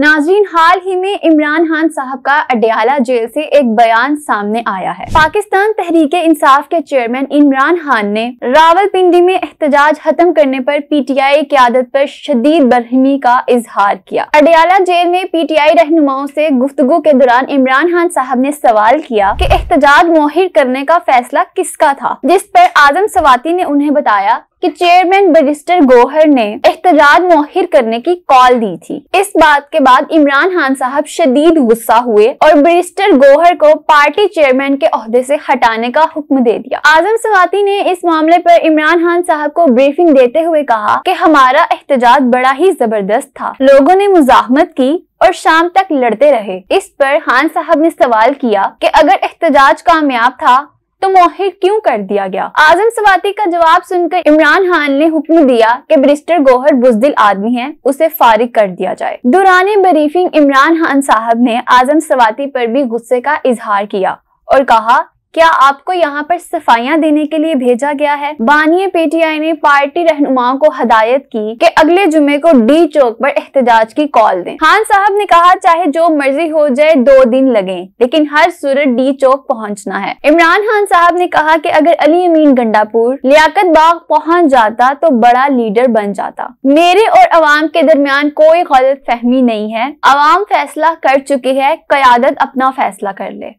नाजरीन हाल ही में इमरान खान साहब का अडयाला जेल से एक बयान सामने आया है पाकिस्तान तहरीक इंसाफ के चेयरमैन इमरान खान ने रावलपिंडी में एहतजाज खत्म करने पर पीटीआई की आदत पर शदीद बरहमी का इजहार किया अडयाला जेल में पीटीआई रहनुमाओं से गुफ्तगु के दौरान इमरान खान साहब ने सवाल किया कि एहतजाज मोहिर करने का फैसला किसका था जिस पर आजम सवाती ने उन्हें बताया कि चेयरमैन बरिस्टर गोहर ने एहतराज मोहिर करने की कॉल दी थी इस बात के बाद इमरान खान साहब शदीद गुस्सा हुए और बरिस्टर गोहर को पार्टी चेयरमैन के अहदे से हटाने का हुक्म दे दिया आजम सवाती ने इस मामले पर इमरान खान साहब को ब्रीफिंग देते हुए कहा कि हमारा एहतजाज बड़ा ही जबरदस्त था लोगों ने मुजाहमत की और शाम तक लड़ते रहे इस पर खान साहब ने सवाल किया कि अगर एहतजाज कामयाब था तो मोहिर क्यों कर दिया गया आजम सवाती का जवाब सुनकर इमरान खान ने हुक्म दिया कि ब्रिस्टर गोहर बुजदिल आदमी है उसे फारिग कर दिया जाए दौरान ब्रीफिंग इमरान खान साहब ने आजम सवाती पर भी गुस्से का इजहार किया और कहा क्या आपको यहाँ पर सफाइयाँ देने के लिए भेजा गया है बानिय पीटीआई ने पार्टी रहनुमाओं को हदायत की कि अगले जुमे को डी चौक पर एहतजाज की कॉल दें खान साहब ने कहा चाहे जो मर्जी हो जाए दो दिन लगे लेकिन हर सूरत डी चौक पहुँचना है इमरान खान साहब ने कहा की अगर अली अमीन गंडापुर लियाकत बाग पहुँच जाता तो बड़ा लीडर बन जाता मेरे और अवाम के दरमियान कोई गलत फहमी नहीं है अवाम फैसला कर चुकी है क्यादत अपना फैसला कर ले